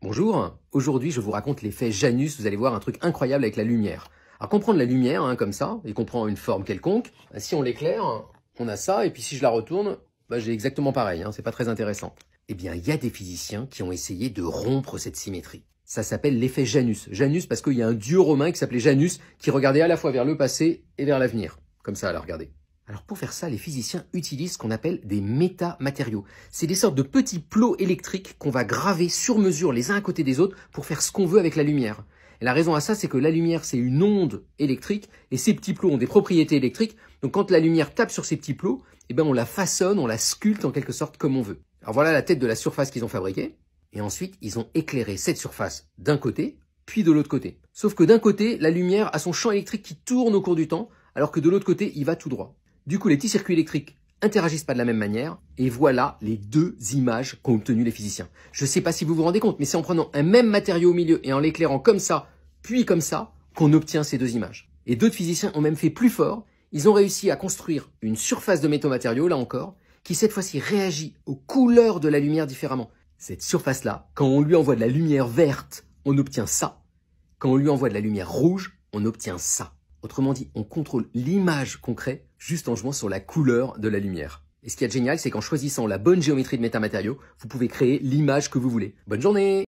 Bonjour, aujourd'hui je vous raconte l'effet Janus, vous allez voir un truc incroyable avec la lumière. Alors comprendre la lumière hein, comme ça, et comprendre une forme quelconque, bah, si on l'éclaire, on a ça, et puis si je la retourne, bah, j'ai exactement pareil, hein, c'est pas très intéressant. Eh bien il y a des physiciens qui ont essayé de rompre cette symétrie. Ça s'appelle l'effet Janus. Janus parce qu'il y a un dieu romain qui s'appelait Janus, qui regardait à la fois vers le passé et vers l'avenir. Comme ça, à la regarder. Alors pour faire ça, les physiciens utilisent ce qu'on appelle des métamatériaux. C'est des sortes de petits plots électriques qu'on va graver sur mesure les uns à côté des autres pour faire ce qu'on veut avec la lumière. Et la raison à ça, c'est que la lumière, c'est une onde électrique, et ces petits plots ont des propriétés électriques, donc quand la lumière tape sur ces petits plots, eh ben on la façonne, on la sculpte en quelque sorte comme on veut. Alors voilà la tête de la surface qu'ils ont fabriquée, et ensuite ils ont éclairé cette surface d'un côté, puis de l'autre côté. Sauf que d'un côté, la lumière a son champ électrique qui tourne au cours du temps, alors que de l'autre côté, il va tout droit. Du coup, les petits circuits électriques interagissent pas de la même manière. Et voilà les deux images qu'ont obtenues les physiciens. Je ne sais pas si vous vous rendez compte, mais c'est en prenant un même matériau au milieu et en l'éclairant comme ça, puis comme ça, qu'on obtient ces deux images. Et d'autres physiciens ont même fait plus fort. Ils ont réussi à construire une surface de métaux-matériaux, là encore, qui cette fois-ci réagit aux couleurs de la lumière différemment. Cette surface-là, quand on lui envoie de la lumière verte, on obtient ça. Quand on lui envoie de la lumière rouge, on obtient ça. Autrement dit, on contrôle l'image concrète juste en jouant sur la couleur de la lumière. Et ce qui est génial, c'est qu'en choisissant la bonne géométrie de métamatériaux, vous pouvez créer l'image que vous voulez. Bonne journée